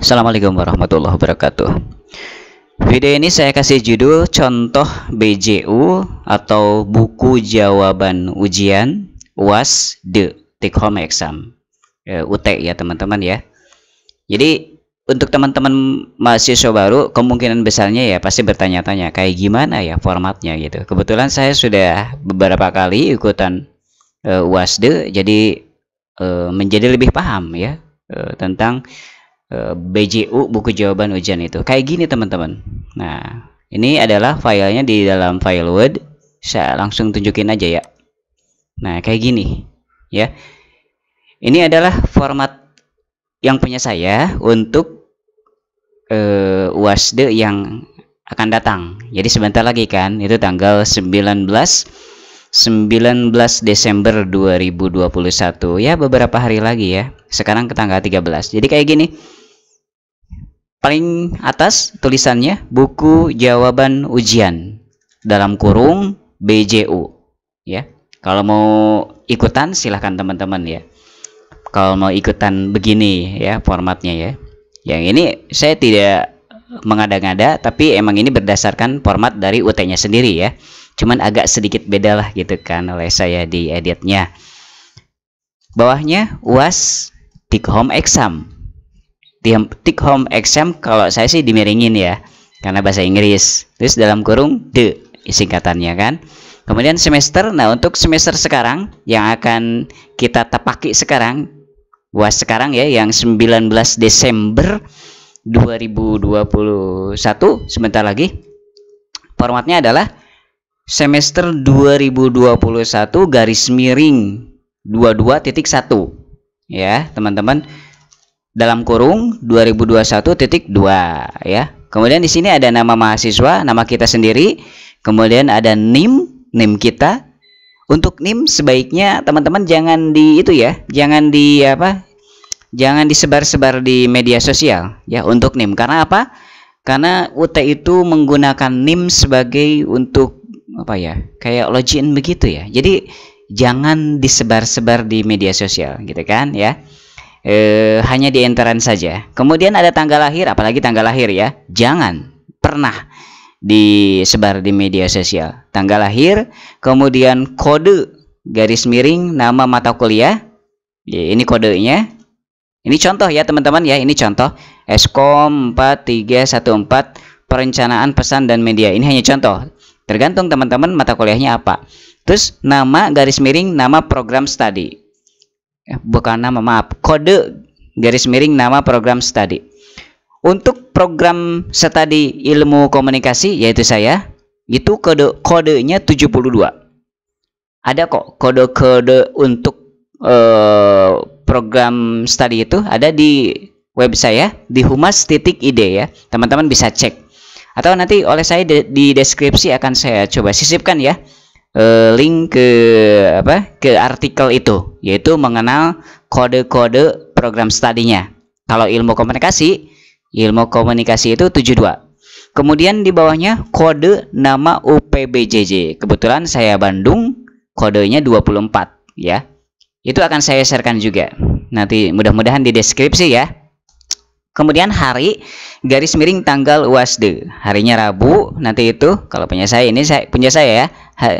Assalamualaikum warahmatullahi wabarakatuh Video ini saya kasih judul contoh BJU atau buku jawaban ujian UAS D Take Home Exam e, ya, UT ya teman-teman ya Jadi untuk teman-teman mahasiswa baru kemungkinan besarnya ya pasti bertanya-tanya kayak gimana ya formatnya gitu Kebetulan saya sudah beberapa kali ikutan e, jadi e, menjadi lebih paham ya e, tentang Eh, BJU buku jawaban ujian itu kayak gini teman-teman nah ini adalah filenya di dalam file Word saya langsung tunjukin aja ya nah kayak gini ya ini adalah format yang punya saya untuk uh, yang akan datang jadi sebentar lagi kan itu tanggal 19 19 Desember 2021 ya beberapa hari lagi ya sekarang ke tanggal 13 jadi kayak gini paling atas tulisannya buku jawaban ujian dalam kurung BJU ya kalau mau ikutan silahkan teman-teman ya kalau mau ikutan begini ya formatnya ya yang ini saya tidak mengada-ngada tapi emang ini berdasarkan format dari UT-nya sendiri ya cuman agak sedikit beda lah gitu kan oleh saya di editnya bawahnya UAS Take Home Exam take home exam kalau saya sih dimiringin ya karena bahasa Inggris terus dalam kurung the singkatannya kan kemudian semester nah untuk semester sekarang yang akan kita tepaki sekarang buat sekarang ya yang 19 Desember 2021 sebentar lagi formatnya adalah semester 2021 garis miring 22.1 ya teman-teman dalam kurung 2021.2 ya. Kemudian di sini ada nama mahasiswa, nama kita sendiri, kemudian ada NIM, NIM kita. Untuk NIM sebaiknya teman-teman jangan di itu ya, jangan di apa? Jangan disebar-sebar di media sosial ya untuk NIM. Karena apa? Karena UT itu menggunakan NIM sebagai untuk apa ya? Kayak login begitu ya. Jadi jangan disebar-sebar di media sosial gitu kan ya e, hanya di enteran saja. Kemudian ada tanggal lahir, apalagi tanggal lahir ya, jangan pernah disebar di media sosial. Tanggal lahir, kemudian kode garis miring nama mata kuliah. e, ini kodenya. Ini contoh ya teman-teman ya, ini contoh Eskom 4314 perencanaan pesan dan media. Ini hanya contoh. Tergantung teman-teman mata kuliahnya apa. Terus nama garis miring nama program studi. Ya, bukan nama maaf kode garis miring nama program studi untuk program studi ilmu komunikasi yaitu saya itu kode kodenya 72 ada kok kode-kode untuk uh, program studi itu ada di web saya di humas titik ide ya teman-teman bisa cek atau nanti oleh saya di deskripsi akan saya coba sisipkan ya Eh, link ke apa ke artikel itu yaitu mengenal kode-kode program studinya kalau ilmu komunikasi ilmu komunikasi itu 72 kemudian di bawahnya kode nama UPBJJ kebetulan saya Bandung kodenya 24 ya itu akan saya sharekan juga nanti mudah-mudahan di deskripsi ya Kemudian hari garis miring tanggal UASD. Harinya Rabu nanti itu kalau punya saya ini saya punya saya ya.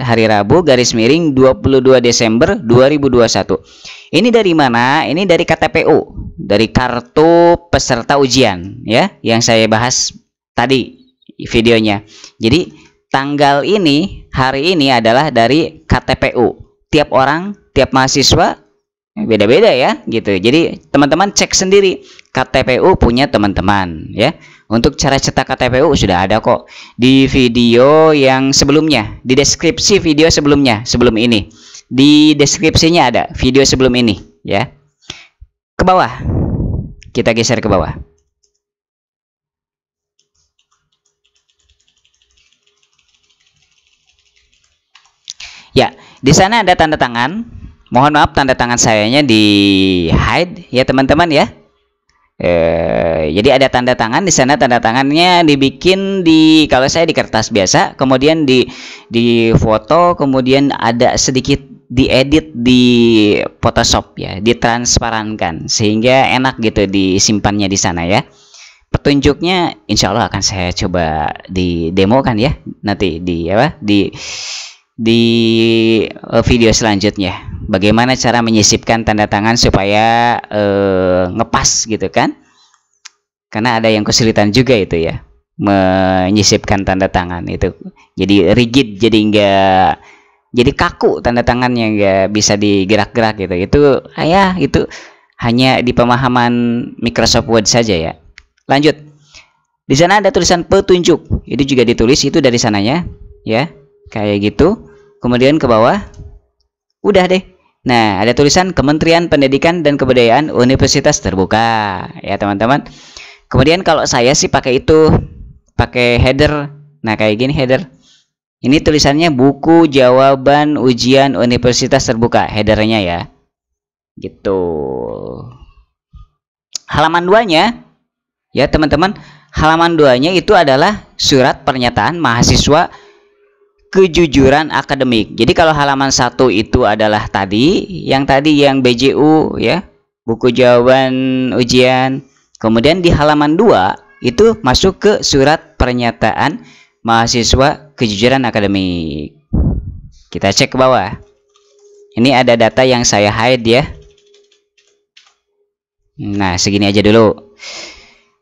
Hari Rabu garis miring 22 Desember 2021. Ini dari mana? Ini dari KTPU, dari kartu peserta ujian ya yang saya bahas tadi videonya. Jadi tanggal ini hari ini adalah dari KTPU. Tiap orang, tiap mahasiswa beda-beda ya gitu. Jadi teman-teman cek sendiri KTPU punya teman-teman ya. Untuk cara cetak KTPU sudah ada kok di video yang sebelumnya, di deskripsi video sebelumnya, sebelum ini. Di deskripsinya ada video sebelum ini ya. Ke bawah. Kita geser ke bawah. Ya, di sana ada tanda tangan. Mohon maaf tanda tangan sayanya di hide ya teman-teman ya Eh, jadi ada tanda tangan di sana tanda tangannya dibikin di kalau saya di kertas biasa, kemudian di di foto, kemudian ada sedikit diedit di Photoshop ya, ditransparankan sehingga enak gitu disimpannya di sana ya. Petunjuknya insya Allah akan saya coba di demo kan ya nanti di apa di di video selanjutnya bagaimana cara menyisipkan tanda tangan supaya e, ngepas gitu kan karena ada yang kesulitan juga itu ya menyisipkan tanda tangan itu jadi rigid jadi enggak jadi kaku tanda tangannya enggak bisa digerak-gerak gitu itu ayah ya, itu hanya di pemahaman Microsoft Word saja ya lanjut di sana ada tulisan petunjuk itu juga ditulis itu dari sananya ya kayak gitu kemudian ke bawah udah deh Nah, ada tulisan Kementerian Pendidikan dan Kebudayaan Universitas Terbuka. Ya, teman-teman. Kemudian kalau saya sih pakai itu, pakai header. Nah, kayak gini header. Ini tulisannya buku jawaban ujian Universitas Terbuka, headernya ya. Gitu. Halaman duanya ya, teman-teman. Halaman duanya itu adalah surat pernyataan mahasiswa kejujuran akademik. Jadi kalau halaman satu itu adalah tadi, yang tadi yang BJU ya, buku jawaban ujian. Kemudian di halaman 2 itu masuk ke surat pernyataan mahasiswa kejujuran akademik. Kita cek ke bawah. Ini ada data yang saya hide ya. Nah, segini aja dulu.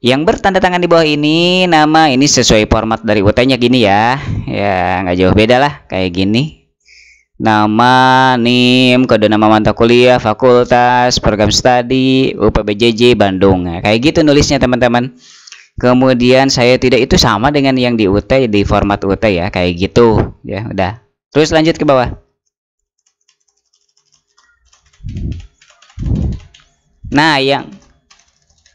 Yang bertanda tangan di bawah ini nama ini sesuai format dari UT-nya gini ya ya nggak jauh beda lah kayak gini nama NIM kode nama mata kuliah fakultas program studi UPBJJ Bandung nah, kayak gitu nulisnya teman-teman kemudian saya tidak itu sama dengan yang di UT di format UT ya kayak gitu ya udah terus lanjut ke bawah nah yang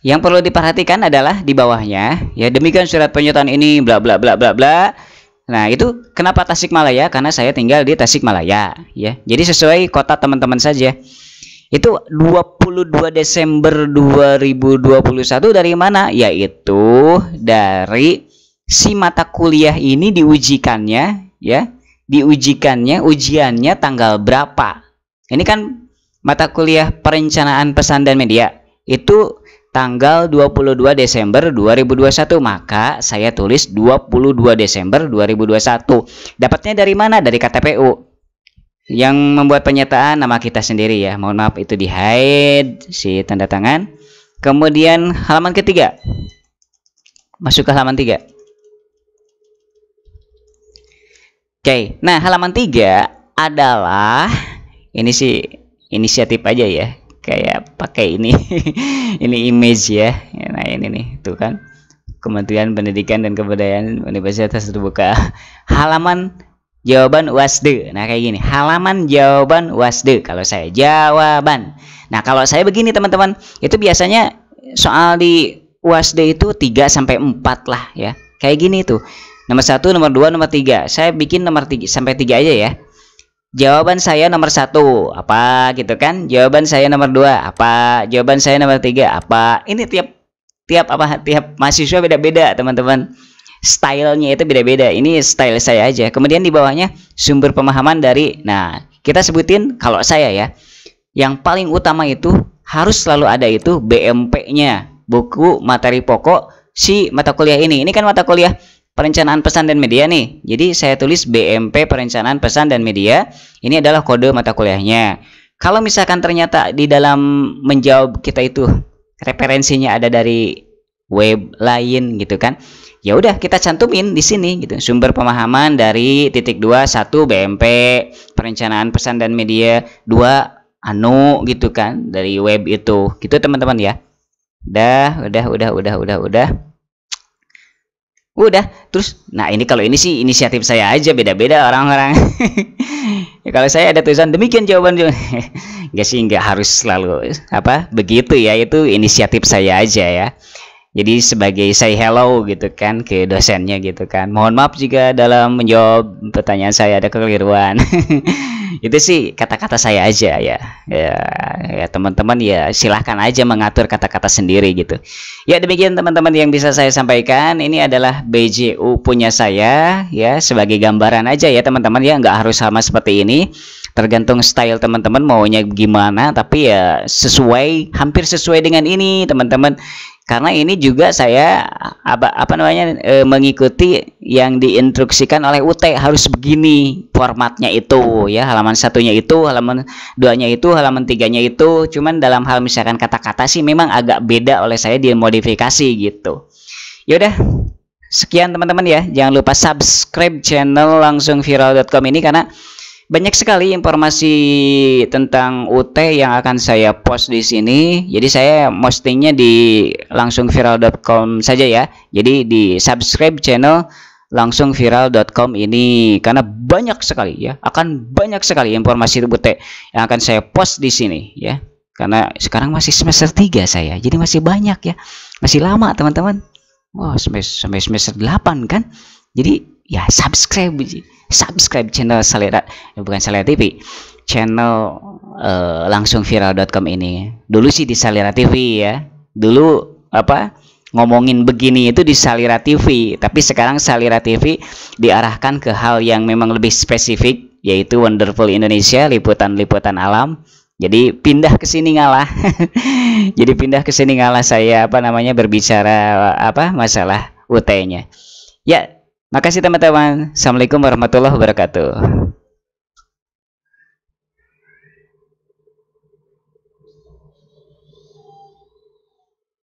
yang perlu diperhatikan adalah di bawahnya ya demikian surat penyertaan ini bla bla bla bla bla Nah, itu kenapa Tasikmalaya? Karena saya tinggal di Tasikmalaya, ya. Jadi sesuai kota teman-teman saja. Itu 22 Desember 2021 dari mana? Yaitu dari si mata kuliah ini diujikannya, ya. Diujikannya, ujiannya tanggal berapa? Ini kan mata kuliah perencanaan pesan dan media. Itu tanggal 22 Desember 2021 maka saya tulis 22 Desember 2021 dapatnya dari mana dari KTPU yang membuat penyataan nama kita sendiri ya mohon maaf itu di hide si tanda tangan kemudian halaman ketiga masuk ke halaman tiga oke nah halaman tiga adalah ini sih inisiatif aja ya kayak pakai ini ini image ya nah ini nih tuh kan Kementerian Pendidikan dan Kebudayaan Universitas Terbuka halaman jawaban wasde nah kayak gini halaman jawaban wasde kalau saya jawaban nah kalau saya begini teman-teman itu biasanya soal di wasde itu 3 sampai 4 lah ya kayak gini tuh nomor satu nomor dua nomor tiga saya bikin nomor tiga sampai tiga aja ya Jawaban saya nomor satu apa gitu kan? Jawaban saya nomor dua apa? Jawaban saya nomor tiga apa? Ini tiap tiap apa tiap mahasiswa beda-beda teman-teman. Stylenya itu beda-beda. Ini style saya aja. Kemudian di bawahnya sumber pemahaman dari. Nah kita sebutin kalau saya ya, yang paling utama itu harus selalu ada itu BMP-nya buku materi pokok si mata kuliah ini. Ini kan mata kuliah perencanaan pesan dan media nih. Jadi saya tulis BMP perencanaan pesan dan media. Ini adalah kode mata kuliahnya. Kalau misalkan ternyata di dalam menjawab kita itu referensinya ada dari web lain gitu kan. Ya udah kita cantumin di sini gitu. Sumber pemahaman dari titik 2 1 BMP perencanaan pesan dan media 2 anu gitu kan dari web itu. Gitu teman-teman ya. Dah, udah, udah, udah, udah, udah udah terus nah ini kalau ini sih inisiatif saya aja beda-beda orang-orang ya, kalau saya ada tulisan demikian jawaban juga, nggak sih nggak harus selalu apa begitu ya itu inisiatif saya aja ya jadi sebagai saya hello gitu kan ke dosennya gitu kan mohon maaf jika dalam menjawab pertanyaan saya ada kekeliruan itu sih kata-kata saya aja ya ya, ya teman-teman ya silahkan aja mengatur kata-kata sendiri gitu ya demikian teman-teman yang bisa saya sampaikan ini adalah BJU punya saya ya sebagai gambaran aja ya teman-teman ya nggak harus sama seperti ini tergantung style teman-teman maunya gimana tapi ya sesuai hampir sesuai dengan ini teman-teman karena ini juga saya apa apa namanya e, mengikuti yang diinstruksikan oleh UT harus begini formatnya itu ya halaman satunya itu halaman duanya itu halaman tiganya itu cuman dalam hal misalkan kata-kata sih memang agak beda oleh saya di modifikasi gitu yaudah sekian teman-teman ya jangan lupa subscribe channel langsung viral.com ini karena banyak sekali informasi tentang UT yang akan saya post di sini. Jadi saya postingnya di langsung viral.com saja ya. Jadi di subscribe channel langsung viral.com ini karena banyak sekali ya akan banyak sekali informasi UT yang akan saya post di sini ya karena sekarang masih semester 3 saya jadi masih banyak ya masih lama teman-teman wah wow, semester, semester 8 kan jadi ya subscribe subscribe channel Salera eh, bukan Salera TV channel uh, langsung viral.com ini dulu sih di Salera TV ya dulu apa ngomongin begini itu di Salira TV tapi sekarang Salira TV diarahkan ke hal yang memang lebih spesifik yaitu Wonderful Indonesia liputan-liputan alam jadi pindah ke sini ngalah jadi pindah ke sini ngalah saya apa namanya berbicara apa masalah UT-nya ya Makasih teman-teman. Assalamualaikum warahmatullahi wabarakatuh.